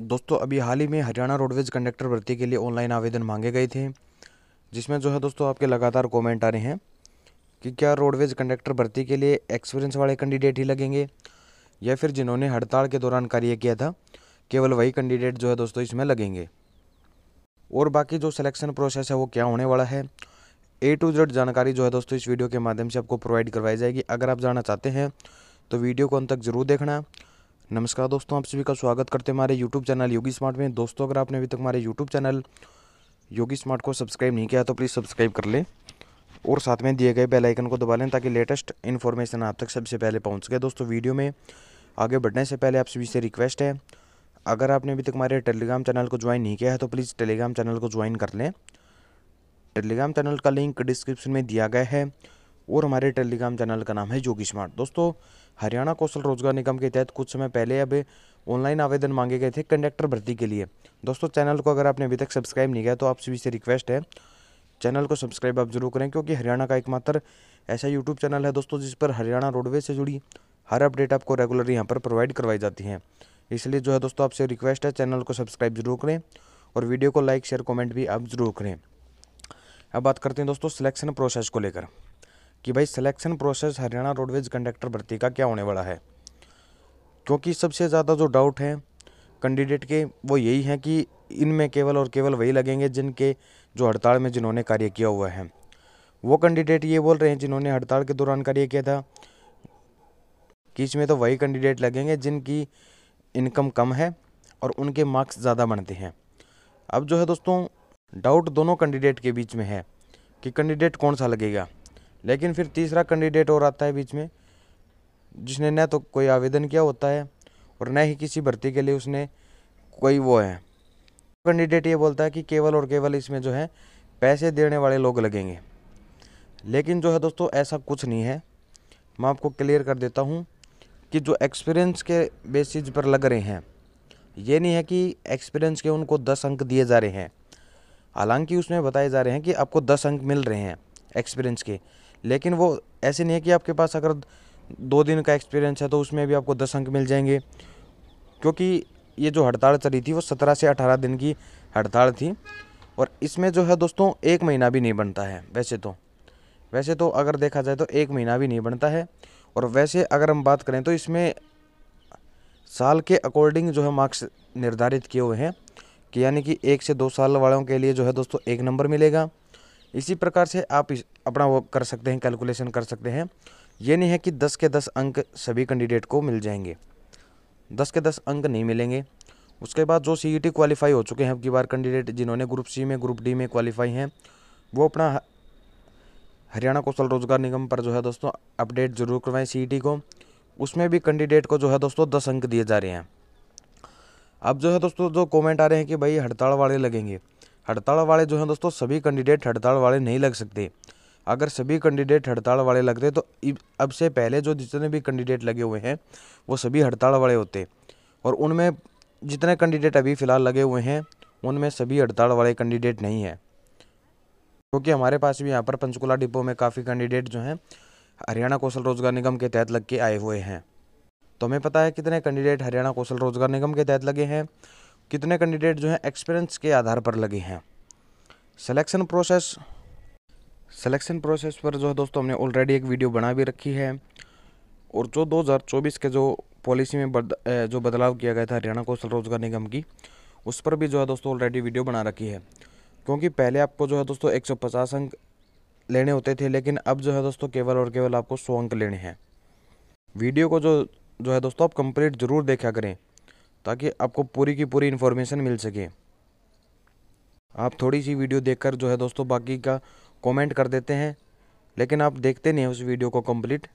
दोस्तों अभी हाल ही में हरियाणा रोडवेज कंडक्टर भर्ती के लिए ऑनलाइन आवेदन मांगे गए थे जिसमें जो है दोस्तों आपके लगातार कमेंट आ रहे हैं कि क्या रोडवेज कंडक्टर भर्ती के लिए एक्सपीरियंस वाले कैंडिडेट ही लगेंगे या फिर जिन्होंने हड़ताल के दौरान कार्य किया था केवल वही कैंडिडेट जो है दोस्तों इसमें लगेंगे और बाकी जो सिलेक्शन प्रोसेस है वो क्या होने वाला है ए टू जेड जानकारी जो है दोस्तों इस वीडियो के माध्यम से आपको प्रोवाइड करवाई जाएगी अगर आप जानना चाहते हैं तो वीडियो को अंत तक ज़रूर देखना नमस्कार दोस्तों आप सभी का स्वागत करते हैं हमारे यूट्यूब चैनल योगी स्मार्ट में दोस्तों अगर आपने अभी तक हमारे यूट्यूब चैनल योगी स्मार्ट को सब्सक्राइब नहीं किया तो प्लीज़ सब्सक्राइब कर लें और साथ में दिए गए बेल आइकन को दबा लें ताकि लेटेस्ट इन्फॉर्मेशन आप तक सबसे पहले पहुंच सके दोस्तों वीडियो में आगे बढ़ने से पहले आप सभी से रिक्वेस्ट है अगर आपने अभी तक हमारे टेलीग्राम चैनल को ज्वाइन नहीं किया है तो प्लीज़ टेलीग्राम चैनल को ज्वाइन कर लें टेलीग्राम चैनल का लिंक डिस्क्रिप्शन में दिया गया है और हमारे टेलीग्राम चैनल का नाम है जोगी स्मार्ट दोस्तों हरियाणा कौशल रोजगार निगम के तहत कुछ समय पहले अब ऑनलाइन आवेदन मांगे गए थे कंडक्टर भर्ती के लिए दोस्तों चैनल को अगर आपने अभी तक सब्सक्राइब नहीं किया तो आप सभी से रिक्वेस्ट है चैनल को सब्सक्राइब आप जरूर करें क्योंकि हरियाणा का एकमात्र ऐसा यूट्यूब चैनल है दोस्तों जिस पर हरियाणा रोडवेज से जुड़ी हर अपडेट आपको रेगुलर यहाँ पर प्रोवाइड करवाई जाती है इसलिए जो है दोस्तों आपसे रिक्वेस्ट है चैनल को सब्सक्राइब जरूर करें और वीडियो को लाइक शेयर कमेंट भी आप जरूर करें अब बात करते हैं दोस्तों सिलेक्शन प्रोसेस को लेकर कि भाई selection process Haryana roadways conductor भर्ती का क्या होने वाला है क्योंकि सबसे ज़्यादा जो डाउट हैं कैंडिडेट के वो यही हैं कि इनमें केवल और केवल वही लगेंगे जिनके जो हड़ताल में जिन्होंने कार्य किया हुआ है वो कैंडिडेट ये बोल रहे हैं जिन्होंने हड़ताल के दौरान कार्य किया था कि इसमें तो वही कैंडिडेट लगेंगे जिनकी इनकम कम है और उनके मार्क्स ज़्यादा बनते हैं अब जो है दोस्तों डाउट दोनों कैंडिडेट के बीच में है कि कैंडिडेट कौन सा लगेगा लेकिन फिर तीसरा कैंडिडेट और आता है बीच में जिसने न तो कोई आवेदन किया होता है और न ही किसी भर्ती के लिए उसने कोई वो है कैंडिडेट ये बोलता है कि केवल और केवल इसमें जो है पैसे देने वाले लोग लगेंगे लेकिन जो है दोस्तों ऐसा कुछ नहीं है मैं आपको क्लियर कर देता हूँ कि जो एक्सपीरियंस के बेसिस पर लग रहे हैं ये नहीं है कि एक्सपीरियंस के उनको दस अंक दिए जा रहे हैं हालांकि उसमें बताए जा रहे हैं कि आपको दस अंक मिल रहे हैं एक्सपीरियंस के लेकिन वो ऐसे नहीं है कि आपके पास अगर दो दिन का एक्सपीरियंस है तो उसमें भी आपको दस अंक मिल जाएंगे क्योंकि ये जो हड़ताल चली थी वो सत्रह से अठारह दिन की हड़ताल थी और इसमें जो है दोस्तों एक महीना भी नहीं बनता है वैसे तो वैसे तो अगर देखा जाए तो एक महीना भी नहीं बनता है और वैसे अगर हम बात करें तो इसमें साल के अकॉर्डिंग जो है मार्क्स निर्धारित किए हुए हैं कि यानी कि एक से दो साल वालों के लिए जो है दोस्तों एक नंबर मिलेगा इसी प्रकार से आप इस अपना वो कर सकते हैं कैलकुलेशन कर सकते हैं ये नहीं है कि दस के दस अंक सभी कैंडिडेट को मिल जाएंगे दस के दस अंक नहीं मिलेंगे उसके बाद जो सी ई क्वालिफाई हो चुके हैं अब की बार कैंडिडेट जिन्होंने ग्रुप सी में ग्रुप डी में क्वालिफाई हैं वो अपना हरियाणा कौशल रोजगार निगम पर जो है दोस्तों अपडेट जरूर करवाएं सी e को उसमें भी कैंडिडेट को जो है दोस्तों दस अंक दिए जा रहे हैं अब जो है दोस्तों जो कमेंट आ रहे हैं कि भाई हड़ताल वाले लगेंगे हड़ताल वाले जो हैं दोस्तों सभी कैंडिडेट हड़ताल वाले नहीं लग सकते अगर सभी कैंडिडेट हड़ताल वाले लगते तो अब से पहले जो जितने भी कैंडिडेट लगे हुए हैं वो सभी हड़ताल वाले होते और उनमें जितने कैंडिडेट अभी फ़िलहाल लगे हुए हैं उनमें सभी हड़ताल वाले कैंडिडेट नहीं हैं क्योंकि हमारे पास भी यहाँ पर पंचकुला डिपो में काफ़ी कैंडिडेट जो हैं हरियाणा कौशल रोजगार निगम के तहत लग के आए हुए हैं तो हमें पता है कितने कैंडिडेट हरियाणा कौशल रोजगार निगम के तहत लगे हैं कितने कैंडिडेट जो हैं एक्सपीरियंस के आधार पर लगे हैं सिलेक्शन प्रोसेस सिलेक्शन प्रोसेस पर जो है दोस्तों हमने ऑलरेडी एक वीडियो बना भी रखी है और जो 2024 के जो पॉलिसी में बद, जो बदलाव किया गया था हरियाणा कौशल रोजगार निगम की उस पर भी जो है दोस्तों ऑलरेडी वीडियो बना रखी है क्योंकि पहले आपको जो है दोस्तों एक अंक लेने होते थे लेकिन अब जो है दोस्तों केवल और केवल आपको सौ अंक लेने हैं वीडियो को जो जो है दोस्तों आप कंप्लीट ज़रूर देखा करें ताकि आपको पूरी की पूरी इन्फॉर्मेशन मिल सके आप थोड़ी सी वीडियो देखकर जो है दोस्तों बाकी का कमेंट कर देते हैं लेकिन आप देखते नहीं उस वीडियो को कंप्लीट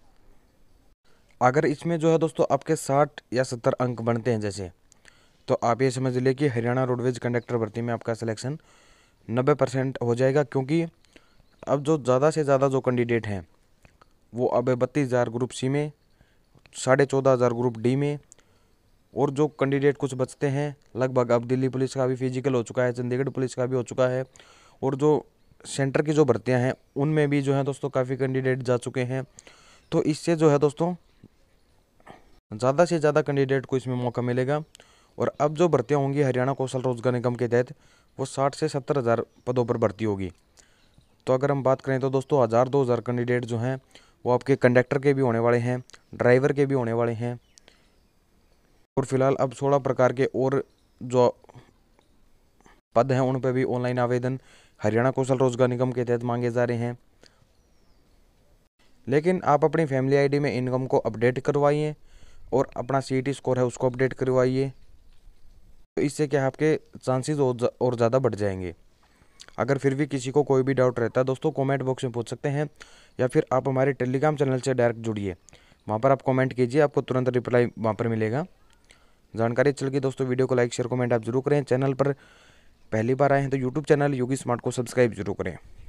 अगर इसमें जो है दोस्तों आपके साठ या सत्तर अंक बनते हैं जैसे तो आप ये समझ लें कि हरियाणा रोडवेज कंडक्टर भर्ती में आपका सिलेक्शन नब्बे परसेंट हो जाएगा क्योंकि अब जो ज़्यादा से ज़्यादा जो कैंडिडेट हैं वो अब बत्तीस हज़ार ग्रुप सी में साढ़े चौदह हज़ार ग्रुप डी में और जो कैंडिडेट कुछ बचते हैं लगभग अब दिल्ली पुलिस का भी फिजिकल हो चुका है चंडीगढ़ पुलिस का भी हो चुका है और जो सेंटर की जो भर्तियाँ हैं उनमें भी जो है दोस्तों काफ़ी कैंडिडेट जा चुके हैं तो इससे जो है दोस्तों ज़्यादा से ज़्यादा कैंडिडेट को इसमें मौका मिलेगा और अब जो भर्तियाँ होंगी हरियाणा कौशल रोजगार निगम के तहत वो साठ से सत्तर हज़ार पदों पर भर्ती होगी तो अगर हम बात करें तो दोस्तों हज़ार दो हज़ार कैंडिडेट जो हैं वो आपके कंडक्टर के भी होने वाले हैं ड्राइवर के भी होने वाले हैं और फिलहाल अब सोलह प्रकार के और जो पद हैं उन पर भी ऑनलाइन आवेदन हरियाणा कौशल रोजगार निगम के तहत मांगे जा रहे हैं लेकिन आप अपनी फैमिली आईडी में इनकम को अपडेट करवाइए और अपना सी स्कोर है उसको अपडेट करवाइए तो इससे क्या आपके चांसेस और ज़्यादा बढ़ जाएंगे अगर फिर भी किसी को कोई भी डाउट रहता है दोस्तों कमेंट बॉक्स में पूछ सकते हैं या फिर आप हमारे टेलीग्राम चैनल से डायरेक्ट जुड़िए वहाँ पर आप कॉमेंट कीजिए आपको तुरंत रिप्लाई वहाँ पर मिलेगा जानकारी चल गई दोस्तों वीडियो को लाइक शेयर कमेंट आप जरूर करें चैनल पर पहली बार आए हैं तो यूट्यूब चैनल योगी स्मार्ट को सब्सक्राइब जरूर करें